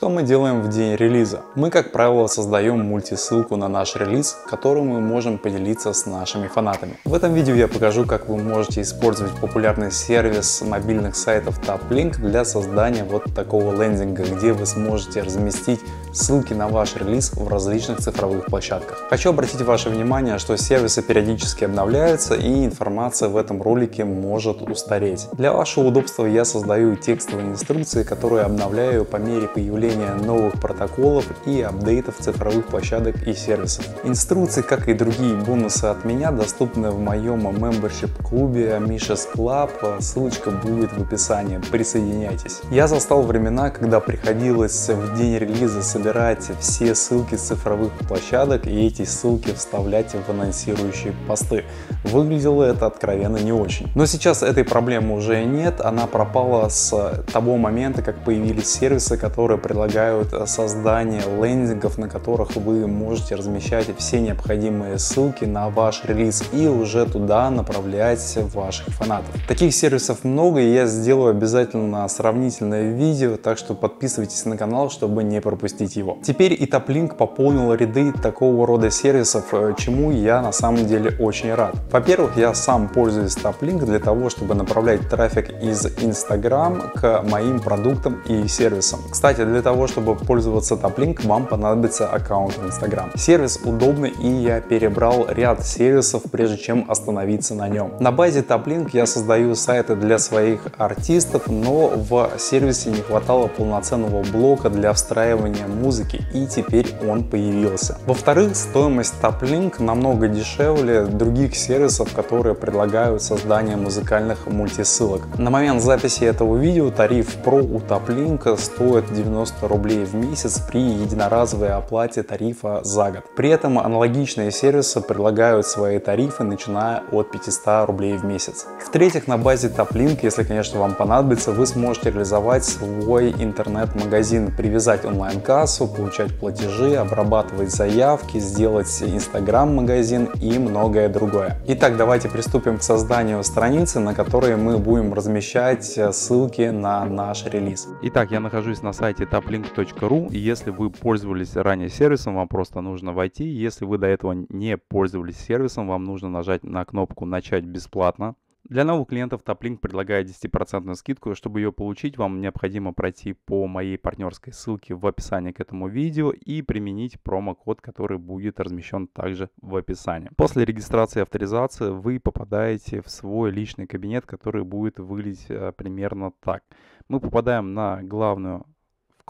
Что мы делаем в день релиза? Мы, как правило, создаем мультисылку на наш релиз, которую мы можем поделиться с нашими фанатами. В этом видео я покажу, как вы можете использовать популярный сервис мобильных сайтов TopLink для создания вот такого лендинга, где вы сможете разместить ссылки на ваш релиз в различных цифровых площадках. Хочу обратить ваше внимание, что сервисы периодически обновляются и информация в этом ролике может устареть. Для вашего удобства я создаю текстовые инструкции, которые обновляю по мере появления появления новых протоколов и апдейтов цифровых площадок и сервисов. Инструкции, как и другие бонусы от меня, доступны в моем membership клубе Misha's Club, ссылочка будет в описании, присоединяйтесь. Я застал времена, когда приходилось в день релиза собирать все ссылки с цифровых площадок и эти ссылки вставлять в анонсирующие посты. Выглядело это откровенно не очень. Но сейчас этой проблемы уже нет, она пропала с того момента, как появились сервисы, которые предлагают предлагают э, создание лендингов, на которых вы можете размещать все необходимые ссылки на ваш релиз и уже туда направлять ваших фанатов. Таких сервисов много, и я сделаю обязательно сравнительное видео, так что подписывайтесь на канал, чтобы не пропустить его. Теперь и Топлинк пополнил ряды такого рода сервисов, э, чему я на самом деле очень рад. Во-первых, я сам пользуюсь Топлинк для того, чтобы направлять трафик из Instagram к моим продуктам и сервисам. Кстати, для того, того, чтобы пользоваться Toplink, вам понадобится аккаунт в Instagram. Сервис удобный и я перебрал ряд сервисов, прежде чем остановиться на нем. На базе Toplink я создаю сайты для своих артистов, но в сервисе не хватало полноценного блока для встраивания музыки и теперь он появился. Во-вторых, стоимость Toplink намного дешевле других сервисов, которые предлагают создание музыкальных мультисылок. На момент записи этого видео тариф Pro у Toplink стоит 90 рублей в месяц при единоразовой оплате тарифа за год. При этом аналогичные сервисы предлагают свои тарифы, начиная от 500 рублей в месяц. В-третьих, на базе Топлинк, если, конечно, вам понадобится, вы сможете реализовать свой интернет-магазин, привязать онлайн-кассу, получать платежи, обрабатывать заявки, сделать Инстаграм-магазин и многое другое. Итак, давайте приступим к созданию страницы, на которой мы будем размещать э, ссылки на наш релиз. Итак, я нахожусь на сайте Топлинк shoplink.ru. И если вы пользовались ранее сервисом, вам просто нужно войти. Если вы до этого не пользовались сервисом, вам нужно нажать на кнопку «Начать бесплатно». Для новых клиентов топлинк предлагает 10% скидку. Чтобы ее получить, вам необходимо пройти по моей партнерской ссылке в описании к этому видео и применить промокод, который будет размещен также в описании. После регистрации и авторизации вы попадаете в свой личный кабинет, который будет выглядеть э, примерно так. Мы попадаем на главную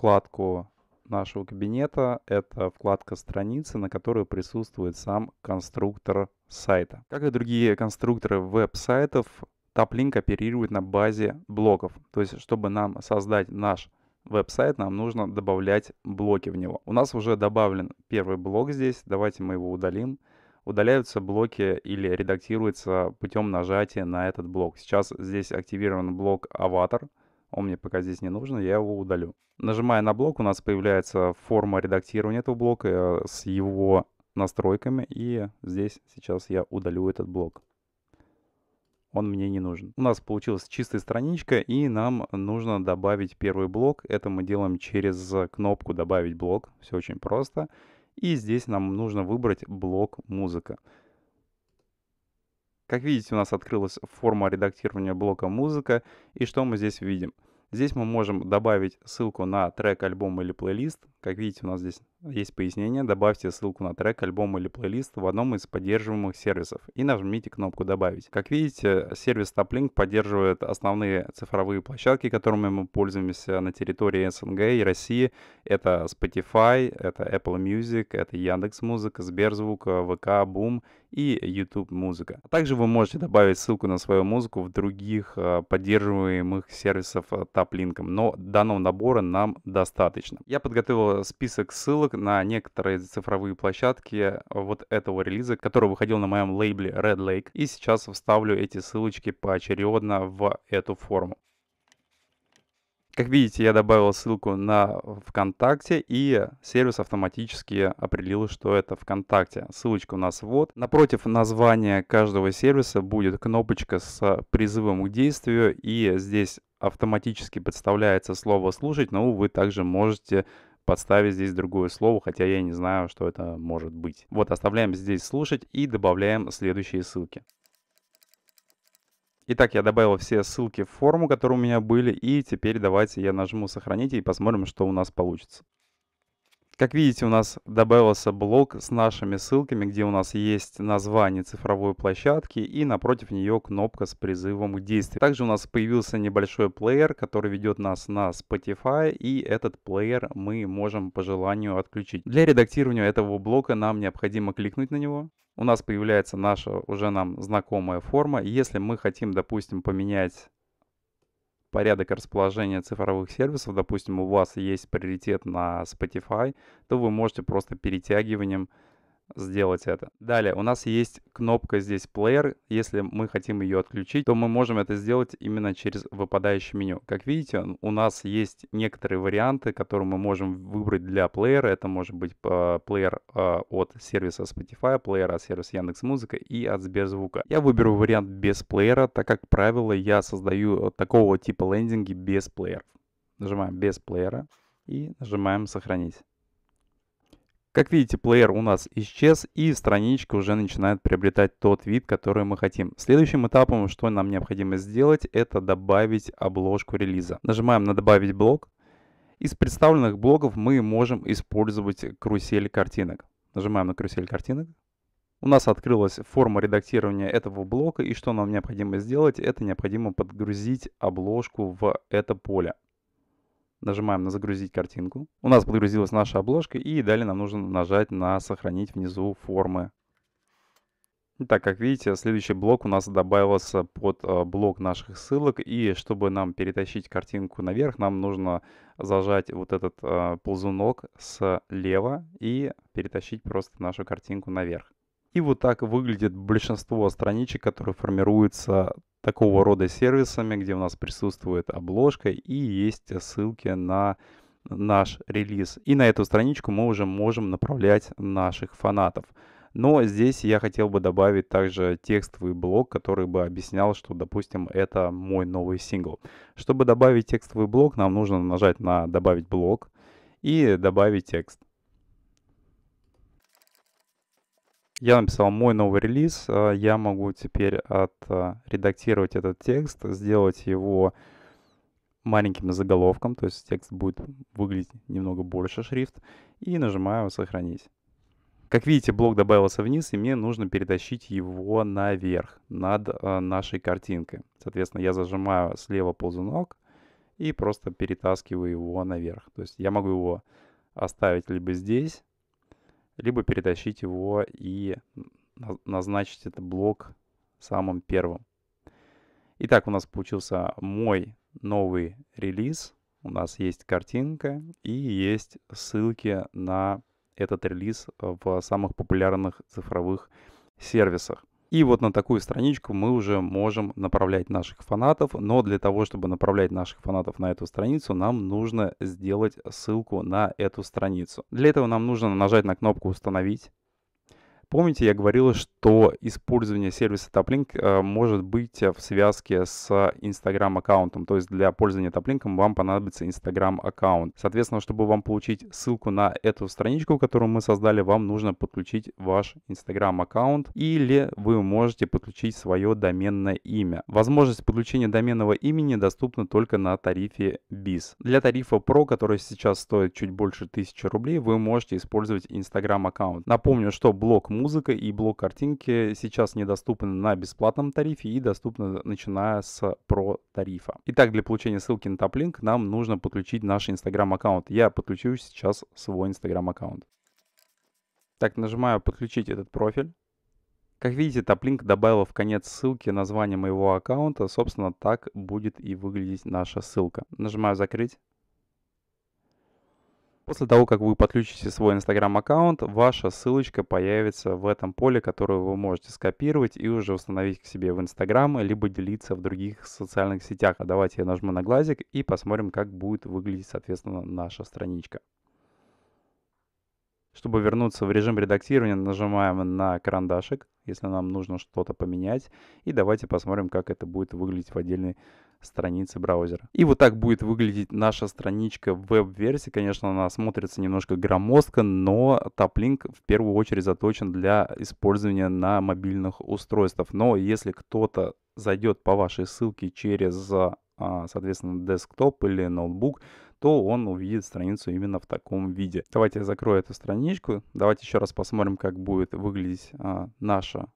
вкладку нашего кабинета. Это вкладка страницы, на которую присутствует сам конструктор сайта. Как и другие конструкторы веб-сайтов, TapLink оперирует на базе блоков. То есть, чтобы нам создать наш веб-сайт, нам нужно добавлять блоки в него. У нас уже добавлен первый блок здесь. Давайте мы его удалим. Удаляются блоки или редактируется путем нажатия на этот блок. Сейчас здесь активирован блок «Аватар», он мне пока здесь не нужен, я его удалю. Нажимая на блок, у нас появляется форма редактирования этого блока э, с его настройками, и здесь сейчас я удалю этот блок. Он мне не нужен. У нас получилась чистая страничка, и нам нужно добавить первый блок. Это мы делаем через кнопку «Добавить блок». Все очень просто. И здесь нам нужно выбрать блок «Музыка». Как видите, у нас открылась форма редактирования блока «Музыка». И что мы здесь видим? Здесь мы можем добавить ссылку на трек, альбом или плейлист, как видите, у нас здесь есть пояснение. Добавьте ссылку на трек, альбом или плейлист в одном из поддерживаемых сервисов и нажмите кнопку «Добавить». Как видите, сервис TopLink поддерживает основные цифровые площадки, которыми мы пользуемся на территории СНГ и России. Это Spotify, это Apple Music, это Яндекс Музыка, Сберзвук, ВК, Boom и YouTube Музыка. А также вы можете добавить ссылку на свою музыку в других э, поддерживаемых сервисов э, TopLink, но данного набора нам достаточно. Я подготовил список ссылок на некоторые цифровые площадки э, вот этого релиза, который выходил на моем лейбле Red Lake. И сейчас вставлю эти ссылочки поочередно в эту форму. Как видите, я добавил ссылку на ВКонтакте, и сервис автоматически определил, что это ВКонтакте. Ссылочка у нас вот. Напротив названия каждого сервиса будет кнопочка с призывом к действию, и здесь автоматически подставляется слово «слушать», но вы также можете подставить здесь другое слово, хотя я не знаю, что это может быть. Вот, оставляем здесь слушать и добавляем следующие ссылки. Итак, я добавил все ссылки в форму, которые у меня были, и теперь давайте я нажму «Сохранить» и посмотрим, что у нас получится. Как видите, у нас добавился блок с нашими ссылками, где у нас есть название цифровой площадки и напротив нее кнопка с призывом к действию. Также у нас появился небольшой плеер, который ведет нас на Spotify и этот плеер мы можем по желанию отключить. Для редактирования этого блока нам необходимо кликнуть на него. У нас появляется наша уже нам знакомая форма. Если мы хотим, допустим, поменять порядок расположения цифровых сервисов, допустим, у вас есть приоритет на Spotify, то вы можете просто перетягиванием сделать это. Далее, у нас есть кнопка здесь плеер. Если мы хотим ее отключить, то мы можем это сделать именно через выпадающее меню. Как видите, у нас есть некоторые варианты, которые мы можем выбрать для плеера. Это может быть э, плеер э, от сервиса Spotify, плеер от сервиса Яндекс.Музыка и от Сберзвука. Я выберу вариант без плеера, так как правило я создаю э, такого типа лендинги без плееров. Нажимаем без плеера и нажимаем сохранить. Как видите, плеер у нас исчез и страничка уже начинает приобретать тот вид, который мы хотим. Следующим этапом, что нам необходимо сделать, это добавить обложку релиза. Нажимаем на «Добавить блок». Из представленных блоков мы можем использовать карусель картинок. Нажимаем на карусель картинок. У нас открылась форма редактирования этого блока, и что нам необходимо сделать, это необходимо подгрузить обложку в это поле. Нажимаем на «Загрузить картинку». У нас подгрузилась наша обложка, и далее нам нужно нажать на «Сохранить внизу формы». Так, как видите, следующий блок у нас добавился под э, блок наших ссылок. И чтобы нам перетащить картинку наверх, нам нужно зажать вот этот э, ползунок слева и перетащить просто нашу картинку наверх. И вот так выглядит большинство страничек, которые формируются такого рода сервисами, где у нас присутствует обложка и есть ссылки на наш релиз. И на эту страничку мы уже можем направлять наших фанатов. Но здесь я хотел бы добавить также текстовый блок, который бы объяснял, что, допустим, это мой новый сингл. Чтобы добавить текстовый блок, нам нужно нажать на «Добавить блок» и добавить текст. Я написал мой новый релиз, а, я могу теперь отредактировать а, этот текст, сделать его маленьким заголовком, то есть текст будет выглядеть немного больше шрифт, и нажимаю «Сохранить». Как видите, блок добавился вниз, и мне нужно перетащить его наверх, над а, нашей картинкой. Соответственно, я зажимаю слева ползунок и просто перетаскиваю его наверх. То есть я могу его оставить либо здесь, либо перетащить его и назначить этот блок самым первым. Итак, у нас получился мой новый релиз. У нас есть картинка и есть ссылки на этот релиз в самых популярных цифровых сервисах. И вот на такую страничку мы уже можем направлять наших фанатов, но для того, чтобы направлять наших фанатов на эту страницу, нам нужно сделать ссылку на эту страницу. Для этого нам нужно нажать на кнопку «Установить» помните, я говорил, что использование сервиса TopLink э, может быть э, в связке с Instagram аккаунтом. То есть для пользования TopLink вам понадобится Instagram аккаунт. Соответственно, чтобы вам получить ссылку на эту страничку, которую мы создали, вам нужно подключить ваш Instagram аккаунт или вы можете подключить свое доменное имя. Возможность подключения доменного имени доступна только на тарифе BIS. Для тарифа Pro, который сейчас стоит чуть больше 1000 рублей, вы можете использовать Instagram аккаунт. Напомню, что блок музыка и блок картинки сейчас недоступны на бесплатном тарифе и доступны э, начиная с про тарифа. Итак, для получения ссылки на топлинк нам нужно подключить наш инстаграм аккаунт. Я подключу сейчас свой инстаграм аккаунт. Так, нажимаю подключить этот профиль. Как видите, Топлинк добавил в конец ссылки название моего аккаунта. Собственно, так будет и выглядеть наша ссылка. Нажимаю «Закрыть». После того, как вы подключите свой Instagram аккаунт, ваша ссылочка появится в этом поле, которую вы можете скопировать и уже установить к себе в Instagram, либо делиться в других социальных сетях. А Давайте я нажму на глазик и посмотрим, как будет выглядеть, соответственно, наша страничка. Чтобы вернуться в режим редактирования, нажимаем на карандашик, если нам нужно что-то поменять. И давайте посмотрим, как это будет выглядеть в отдельной странице браузера. И вот так будет выглядеть наша страничка веб-версии. Конечно, она смотрится немножко громоздко, но топлинк в первую очередь заточен для использования на мобильных устройствах. Но если кто-то зайдет по вашей ссылке через, а, соответственно, десктоп или ноутбук, то он увидит страницу именно в таком виде. Давайте я закрою эту страничку. Давайте еще раз посмотрим, как будет выглядеть а, наша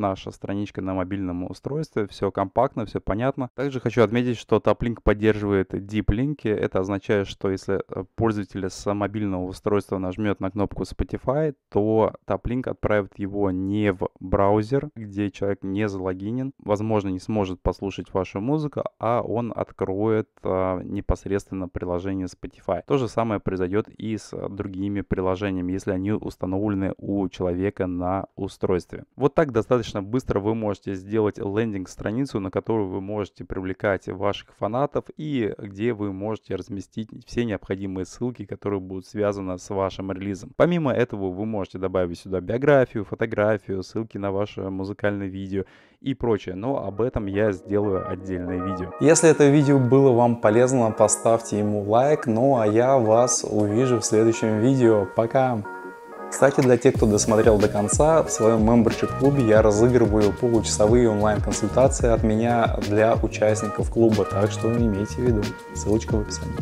наша страничка на мобильном устройстве. Все компактно, все понятно. Также хочу отметить, что TopLink поддерживает deep-линки. Это означает, что если э, пользователь с мобильного устройства нажмет на кнопку Spotify, то TopLink отправит его не в браузер, где человек не залогинен, возможно, не сможет послушать вашу музыку, а он откроет а, непосредственно приложение Spotify. То же самое произойдет и с другими приложениями, если они установлены у человека на устройстве. Вот так достаточно достаточно быстро вы можете сделать лендинг-страницу, на которую вы можете привлекать ваших фанатов и где вы можете разместить все необходимые ссылки, которые будут связаны с вашим релизом. Помимо этого вы можете добавить сюда биографию, фотографию, ссылки на ваше музыкальное видео и прочее, но об этом я сделаю отдельное видео. Если это видео было вам полезно, поставьте ему лайк, ну а я вас увижу в следующем видео. Пока! Кстати, для тех, кто досмотрел до конца, в своем мембершип-клубе я разыгрываю получасовые онлайн-консультации от меня для участников клуба, так что имейте в виду. Ссылочка в описании.